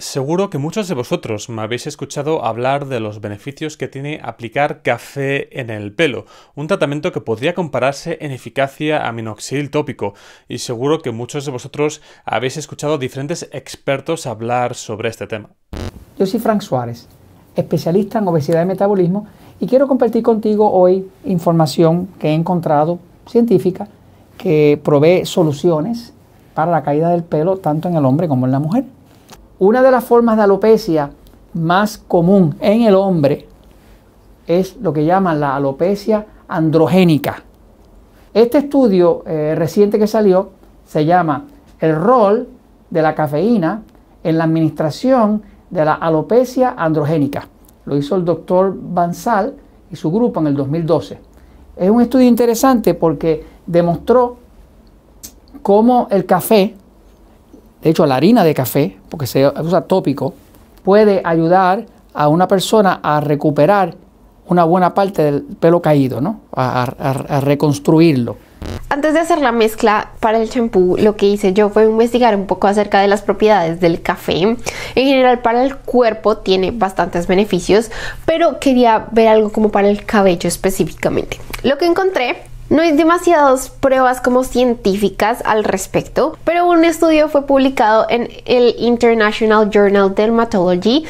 Seguro que muchos de vosotros me habéis escuchado hablar de los beneficios que tiene aplicar café en el pelo, un tratamiento que podría compararse en eficacia a minoxidil tópico, y seguro que muchos de vosotros habéis escuchado a diferentes expertos hablar sobre este tema. Yo soy Frank Suárez, especialista en obesidad y metabolismo, y quiero compartir contigo hoy información que he encontrado científica que provee soluciones para la caída del pelo tanto en el hombre como en la mujer. Una de las formas de alopecia más común en el hombre es lo que llaman la alopecia androgénica. Este estudio eh, reciente que salió se llama El rol de la cafeína en la administración de la alopecia androgénica. Lo hizo el doctor Bansal y su grupo en el 2012. Es un estudio interesante porque demostró cómo el café de hecho la harina de café, porque se usa tópico, puede ayudar a una persona a recuperar una buena parte del pelo caído, ¿no? a, a reconstruirlo. Antes de hacer la mezcla para el champú, lo que hice yo fue investigar un poco acerca de las propiedades del café. En general para el cuerpo tiene bastantes beneficios, pero quería ver algo como para el cabello específicamente. Lo que encontré no hay demasiadas pruebas como científicas al respecto, pero un estudio fue publicado en el International Journal Dermatology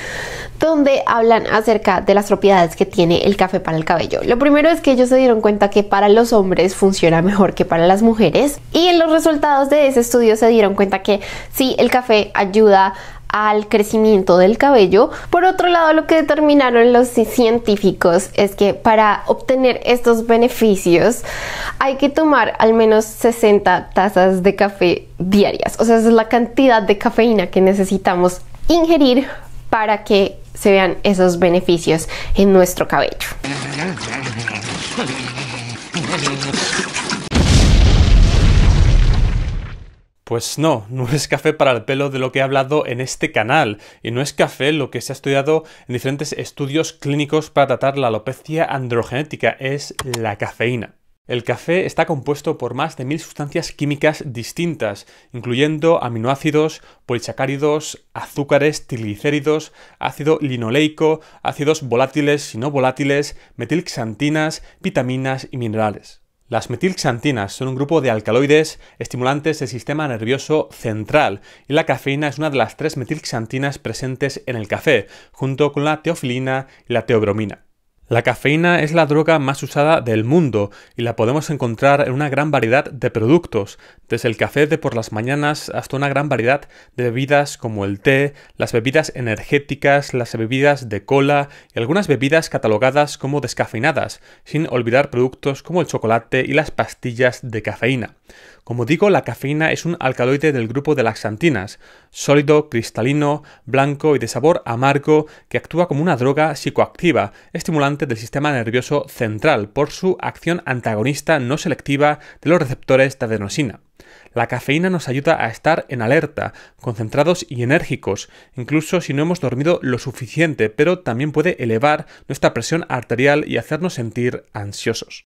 donde hablan acerca de las propiedades que tiene el café para el cabello. Lo primero es que ellos se dieron cuenta que para los hombres funciona mejor que para las mujeres y en los resultados de ese estudio se dieron cuenta que sí, el café ayuda al crecimiento del cabello. Por otro lado, lo que determinaron los científicos es que para obtener estos beneficios hay que tomar al menos 60 tazas de café diarias. O sea, es la cantidad de cafeína que necesitamos ingerir para que se vean esos beneficios en nuestro cabello. Pues no, no es café para el pelo de lo que he hablado en este canal, y no es café lo que se ha estudiado en diferentes estudios clínicos para tratar la alopecia androgenética, es la cafeína. El café está compuesto por más de mil sustancias químicas distintas, incluyendo aminoácidos, polisacáridos, azúcares, triglicéridos, ácido linoleico, ácidos volátiles y no volátiles, metilxantinas, vitaminas y minerales. Las metilxantinas son un grupo de alcaloides estimulantes del sistema nervioso central y la cafeína es una de las tres metilxantinas presentes en el café, junto con la teofilina y la teobromina. La cafeína es la droga más usada del mundo y la podemos encontrar en una gran variedad de productos, desde el café de por las mañanas hasta una gran variedad de bebidas como el té, las bebidas energéticas, las bebidas de cola y algunas bebidas catalogadas como descafeinadas, sin olvidar productos como el chocolate y las pastillas de cafeína. Como digo, la cafeína es un alcaloide del grupo de laxantinas, sólido, cristalino, blanco y de sabor amargo que actúa como una droga psicoactiva, estimulante del sistema nervioso central por su acción antagonista no selectiva de los receptores de adenosina. La cafeína nos ayuda a estar en alerta, concentrados y enérgicos, incluso si no hemos dormido lo suficiente, pero también puede elevar nuestra presión arterial y hacernos sentir ansiosos.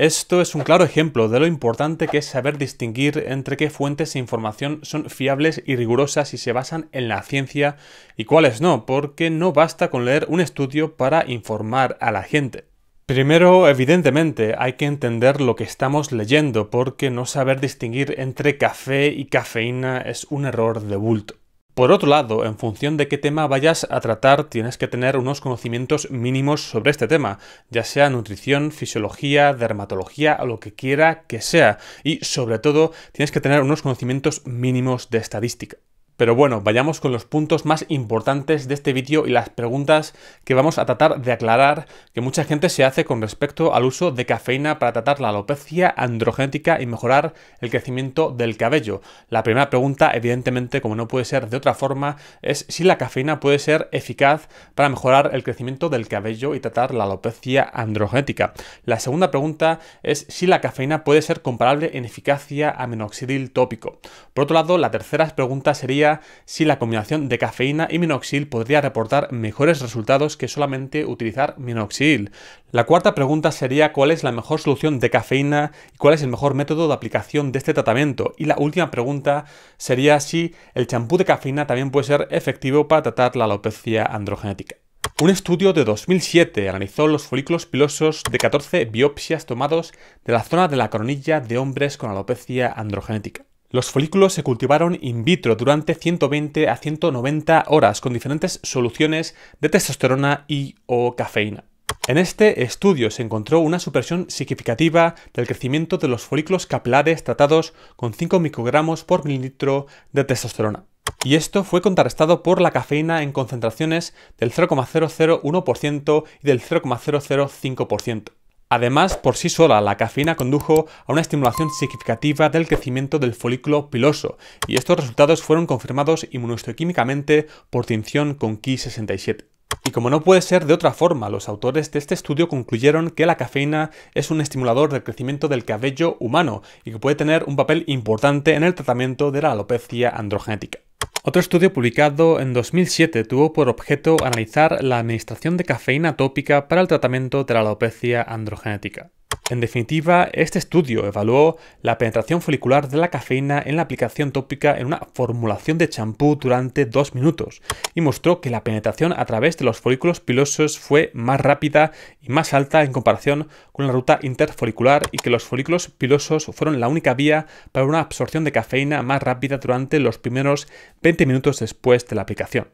Esto es un claro ejemplo de lo importante que es saber distinguir entre qué fuentes de información son fiables y rigurosas y se basan en la ciencia y cuáles no, porque no basta con leer un estudio para informar a la gente. Primero, evidentemente, hay que entender lo que estamos leyendo, porque no saber distinguir entre café y cafeína es un error de bulto. Por otro lado, en función de qué tema vayas a tratar, tienes que tener unos conocimientos mínimos sobre este tema, ya sea nutrición, fisiología, dermatología lo que quiera que sea. Y sobre todo, tienes que tener unos conocimientos mínimos de estadística. Pero bueno, vayamos con los puntos más importantes de este vídeo y las preguntas que vamos a tratar de aclarar que mucha gente se hace con respecto al uso de cafeína para tratar la alopecia androgénica y mejorar el crecimiento del cabello. La primera pregunta, evidentemente, como no puede ser de otra forma, es si la cafeína puede ser eficaz para mejorar el crecimiento del cabello y tratar la alopecia androgénica. La segunda pregunta es si la cafeína puede ser comparable en eficacia a minoxidil tópico. Por otro lado, la tercera pregunta sería si la combinación de cafeína y minoxidil podría reportar mejores resultados que solamente utilizar minoxidil. La cuarta pregunta sería cuál es la mejor solución de cafeína y cuál es el mejor método de aplicación de este tratamiento. Y la última pregunta sería si el champú de cafeína también puede ser efectivo para tratar la alopecia androgenética. Un estudio de 2007 analizó los folículos pilosos de 14 biopsias tomados de la zona de la coronilla de hombres con alopecia androgenética. Los folículos se cultivaron in vitro durante 120 a 190 horas con diferentes soluciones de testosterona y o cafeína. En este estudio se encontró una supresión significativa del crecimiento de los folículos capilares tratados con 5 microgramos por mililitro de testosterona. Y esto fue contrarrestado por la cafeína en concentraciones del 0,001% y del 0,005%. Además, por sí sola, la cafeína condujo a una estimulación significativa del crecimiento del folículo piloso, y estos resultados fueron confirmados inmunohistoquímicamente por tinción con Ki67. Y como no puede ser de otra forma, los autores de este estudio concluyeron que la cafeína es un estimulador del crecimiento del cabello humano y que puede tener un papel importante en el tratamiento de la alopecia androgenética. Otro estudio publicado en 2007 tuvo por objeto analizar la administración de cafeína tópica para el tratamiento de la alopecia androgenética. En definitiva, este estudio evaluó la penetración folicular de la cafeína en la aplicación tópica en una formulación de champú durante dos minutos y mostró que la penetración a través de los folículos pilosos fue más rápida y más alta en comparación con la ruta interfolicular y que los folículos pilosos fueron la única vía para una absorción de cafeína más rápida durante los primeros 20 minutos después de la aplicación.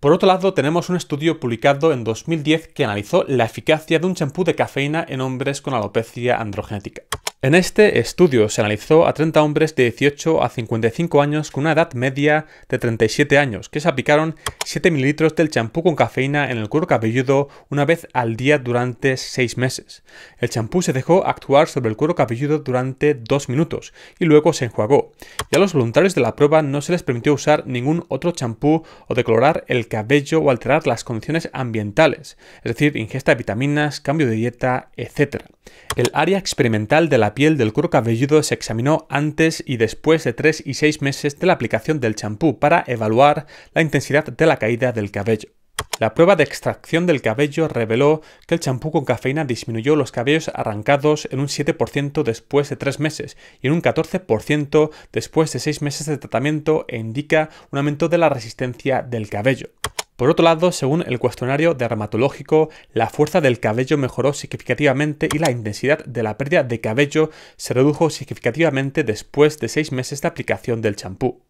Por otro lado, tenemos un estudio publicado en 2010 que analizó la eficacia de un champú de cafeína en hombres con alopecia androgenética. En este estudio se analizó a 30 hombres de 18 a 55 años con una edad media de 37 años que se aplicaron 7 mililitros del champú con cafeína en el cuero cabelludo una vez al día durante 6 meses. El champú se dejó actuar sobre el cuero cabelludo durante 2 minutos y luego se enjuagó. Y a los voluntarios de la prueba no se les permitió usar ningún otro champú o decolorar el cabello o alterar las condiciones ambientales, es decir, ingesta de vitaminas, cambio de dieta, etc. El área experimental de la piel del cuero cabelludo se examinó antes y después de 3 y 6 meses de la aplicación del champú para evaluar la intensidad de la caída del cabello. La prueba de extracción del cabello reveló que el champú con cafeína disminuyó los cabellos arrancados en un 7% después de 3 meses y en un 14% después de 6 meses de tratamiento e indica un aumento de la resistencia del cabello. Por otro lado, según el cuestionario dermatológico, la fuerza del cabello mejoró significativamente y la intensidad de la pérdida de cabello se redujo significativamente después de seis meses de aplicación del champú.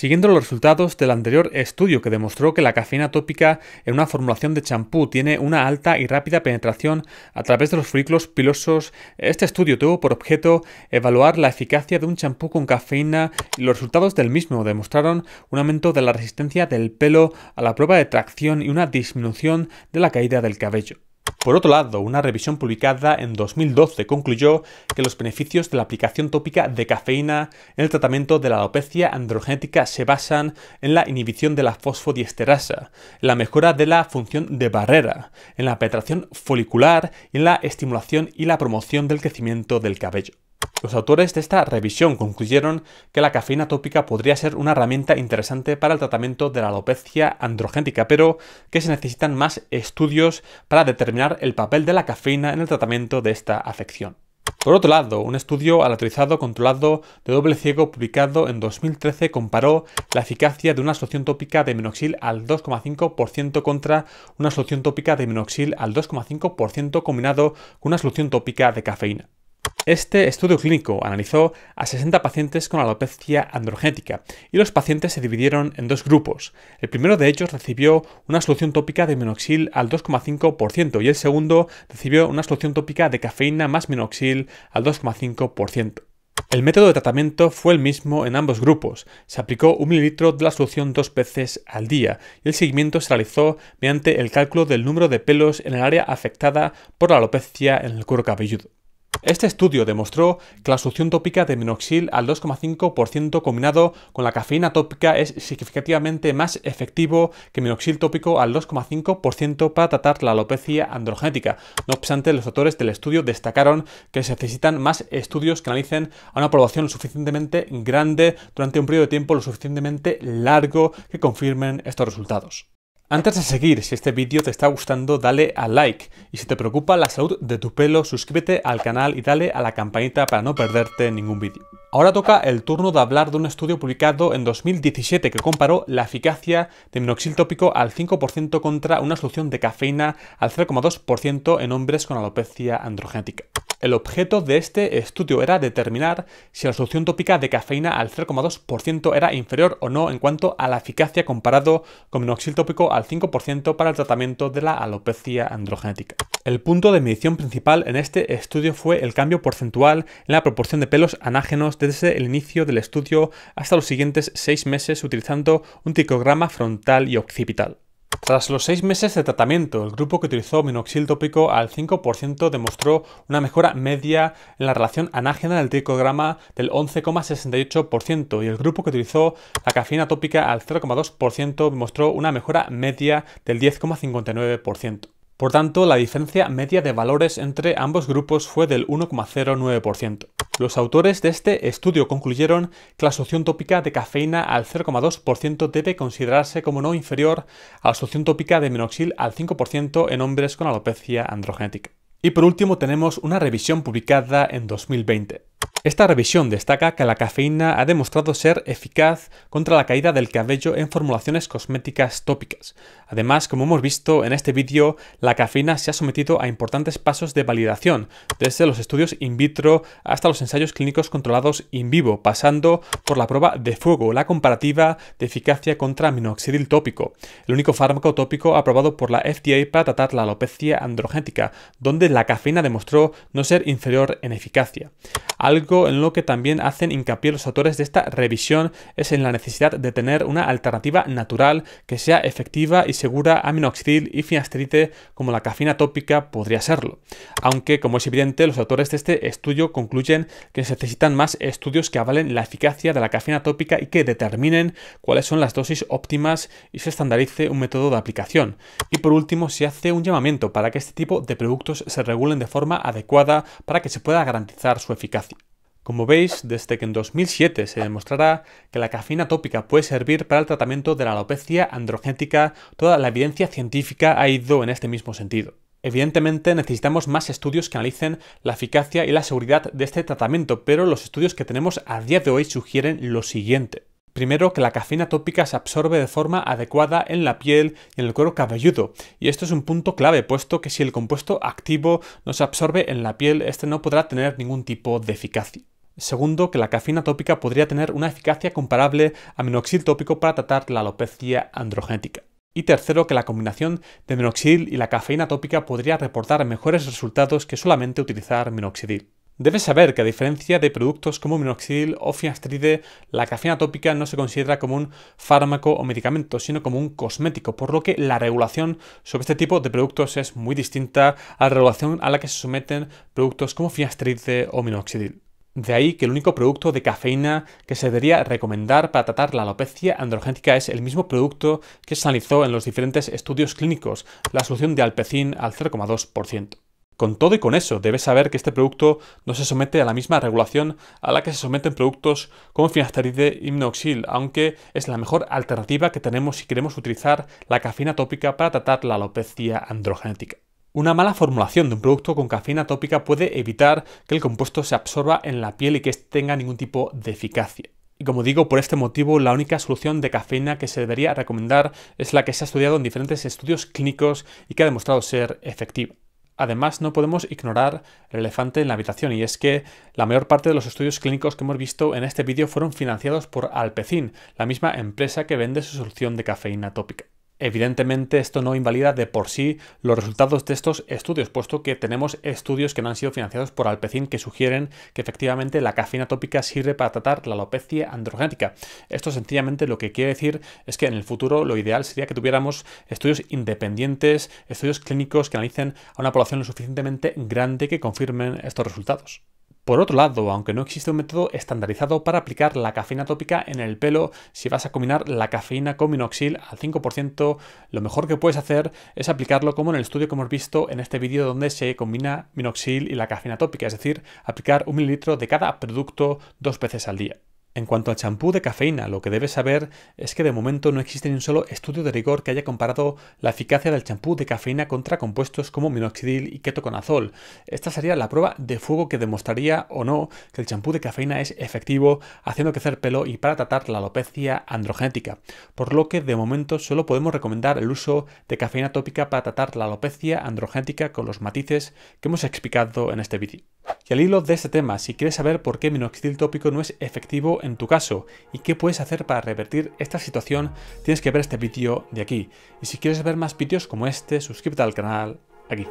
Siguiendo los resultados del anterior estudio que demostró que la cafeína tópica en una formulación de champú tiene una alta y rápida penetración a través de los folículos pilosos, este estudio tuvo por objeto evaluar la eficacia de un champú con cafeína y los resultados del mismo demostraron un aumento de la resistencia del pelo a la prueba de tracción y una disminución de la caída del cabello. Por otro lado, una revisión publicada en 2012 concluyó que los beneficios de la aplicación tópica de cafeína en el tratamiento de la alopecia androgenética se basan en la inhibición de la fosfodiesterasa, en la mejora de la función de barrera, en la penetración folicular y en la estimulación y la promoción del crecimiento del cabello. Los autores de esta revisión concluyeron que la cafeína tópica podría ser una herramienta interesante para el tratamiento de la alopecia androgénica, pero que se necesitan más estudios para determinar el papel de la cafeína en el tratamiento de esta afección. Por otro lado, un estudio aleatorizado controlado de doble ciego publicado en 2013 comparó la eficacia de una solución tópica de minoxil al 2,5% contra una solución tópica de minoxil al 2,5% combinado con una solución tópica de cafeína. Este estudio clínico analizó a 60 pacientes con alopecia androgénica y los pacientes se dividieron en dos grupos. El primero de ellos recibió una solución tópica de minoxil al 2,5% y el segundo recibió una solución tópica de cafeína más minoxil al 2,5%. El método de tratamiento fue el mismo en ambos grupos. Se aplicó un mililitro de la solución dos veces al día y el seguimiento se realizó mediante el cálculo del número de pelos en el área afectada por la alopecia en el cuero cabelludo. Este estudio demostró que la solución tópica de minoxil al 2,5% combinado con la cafeína tópica es significativamente más efectivo que minoxil tópico al 2,5% para tratar la alopecia androgenética. No obstante, los autores del estudio destacaron que se necesitan más estudios que analicen a una población lo suficientemente grande durante un periodo de tiempo lo suficientemente largo que confirmen estos resultados. Antes de seguir, si este vídeo te está gustando, dale a like. Y si te preocupa la salud de tu pelo, suscríbete al canal y dale a la campanita para no perderte ningún vídeo. Ahora toca el turno de hablar de un estudio publicado en 2017 que comparó la eficacia de minoxil tópico al 5% contra una solución de cafeína al 0,2% en hombres con alopecia androgenética. El objeto de este estudio era determinar si la solución tópica de cafeína al 0,2% era inferior o no en cuanto a la eficacia comparado con minoxil tópico al 5% para el tratamiento de la alopecia androgenética. El punto de medición principal en este estudio fue el cambio porcentual en la proporción de pelos anágenos desde el inicio del estudio hasta los siguientes seis meses utilizando un ticograma frontal y occipital. Tras los seis meses de tratamiento, el grupo que utilizó minoxil tópico al 5% demostró una mejora media en la relación anágena del ticograma del 11,68% y el grupo que utilizó la cafeína tópica al 0,2% demostró una mejora media del 10,59%. Por tanto, la diferencia media de valores entre ambos grupos fue del 1,09%. Los autores de este estudio concluyeron que la solución tópica de cafeína al 0,2% debe considerarse como no inferior a la solución tópica de minoxidil al 5% en hombres con alopecia androgenética. Y por último tenemos una revisión publicada en 2020. Esta revisión destaca que la cafeína ha demostrado ser eficaz contra la caída del cabello en formulaciones cosméticas tópicas. Además, como hemos visto en este vídeo, la cafeína se ha sometido a importantes pasos de validación, desde los estudios in vitro hasta los ensayos clínicos controlados in vivo, pasando por la prueba de fuego, la comparativa de eficacia contra minoxidil tópico, el único fármaco tópico aprobado por la FDA para tratar la alopecia androgénica, donde la cafeína demostró no ser inferior en eficacia. Algo en lo que también hacen hincapié los autores de esta revisión es en la necesidad de tener una alternativa natural que sea efectiva y segura a minoxidil y finasteride como la cafeína tópica podría serlo. Aunque, como es evidente, los autores de este estudio concluyen que se necesitan más estudios que avalen la eficacia de la cafeína tópica y que determinen cuáles son las dosis óptimas y se estandarice un método de aplicación. Y por último, se hace un llamamiento para que este tipo de productos se regulen de forma adecuada para que se pueda garantizar su eficacia. Como veis, desde que en 2007 se demostrará que la cafeína tópica puede servir para el tratamiento de la alopecia androgénica, toda la evidencia científica ha ido en este mismo sentido. Evidentemente necesitamos más estudios que analicen la eficacia y la seguridad de este tratamiento, pero los estudios que tenemos a día de hoy sugieren lo siguiente. Primero, que la cafeína tópica se absorbe de forma adecuada en la piel y en el cuero cabelludo. Y esto es un punto clave, puesto que si el compuesto activo no se absorbe en la piel, este no podrá tener ningún tipo de eficacia. Segundo, que la cafeína tópica podría tener una eficacia comparable a minoxidil tópico para tratar la alopecia androgenética. Y tercero, que la combinación de minoxidil y la cafeína tópica podría reportar mejores resultados que solamente utilizar minoxidil. Debes saber que a diferencia de productos como minoxidil o finasteride, la cafeína tópica no se considera como un fármaco o medicamento, sino como un cosmético, por lo que la regulación sobre este tipo de productos es muy distinta a la regulación a la que se someten productos como finasteride o minoxidil. De ahí que el único producto de cafeína que se debería recomendar para tratar la alopecia androgénica es el mismo producto que se analizó en los diferentes estudios clínicos, la solución de alpecín al 0,2%. Con todo y con eso, debes saber que este producto no se somete a la misma regulación a la que se someten productos como finasteride y aunque es la mejor alternativa que tenemos si queremos utilizar la cafeína tópica para tratar la alopecia androgenética. Una mala formulación de un producto con cafeína tópica puede evitar que el compuesto se absorba en la piel y que tenga ningún tipo de eficacia. Y como digo, por este motivo, la única solución de cafeína que se debería recomendar es la que se ha estudiado en diferentes estudios clínicos y que ha demostrado ser efectiva. Además, no podemos ignorar el elefante en la habitación, y es que la mayor parte de los estudios clínicos que hemos visto en este vídeo fueron financiados por Alpecin, la misma empresa que vende su solución de cafeína tópica. Evidentemente esto no invalida de por sí los resultados de estos estudios, puesto que tenemos estudios que no han sido financiados por Alpecin que sugieren que efectivamente la cafeína tópica sirve para tratar la alopecia androgenética. Esto sencillamente lo que quiere decir es que en el futuro lo ideal sería que tuviéramos estudios independientes, estudios clínicos que analicen a una población lo suficientemente grande que confirmen estos resultados. Por otro lado, aunque no existe un método estandarizado para aplicar la cafeína tópica en el pelo, si vas a combinar la cafeína con minoxil al 5%, lo mejor que puedes hacer es aplicarlo como en el estudio que hemos visto en este vídeo donde se combina minoxil y la cafeína tópica, es decir, aplicar un mililitro de cada producto dos veces al día. En cuanto al champú de cafeína, lo que debes saber es que de momento no existe ni un solo estudio de rigor que haya comparado la eficacia del champú de cafeína contra compuestos como minoxidil y ketoconazol. Esta sería la prueba de fuego que demostraría o no que el champú de cafeína es efectivo haciendo crecer pelo y para tratar la alopecia androgenética, por lo que de momento solo podemos recomendar el uso de cafeína tópica para tratar la alopecia androgenética con los matices que hemos explicado en este vídeo. Y al hilo de este tema, si quieres saber por qué minoxidil tópico no es efectivo en tu caso y qué puedes hacer para revertir esta situación, tienes que ver este vídeo de aquí. Y si quieres ver más vídeos como este, suscríbete al canal aquí.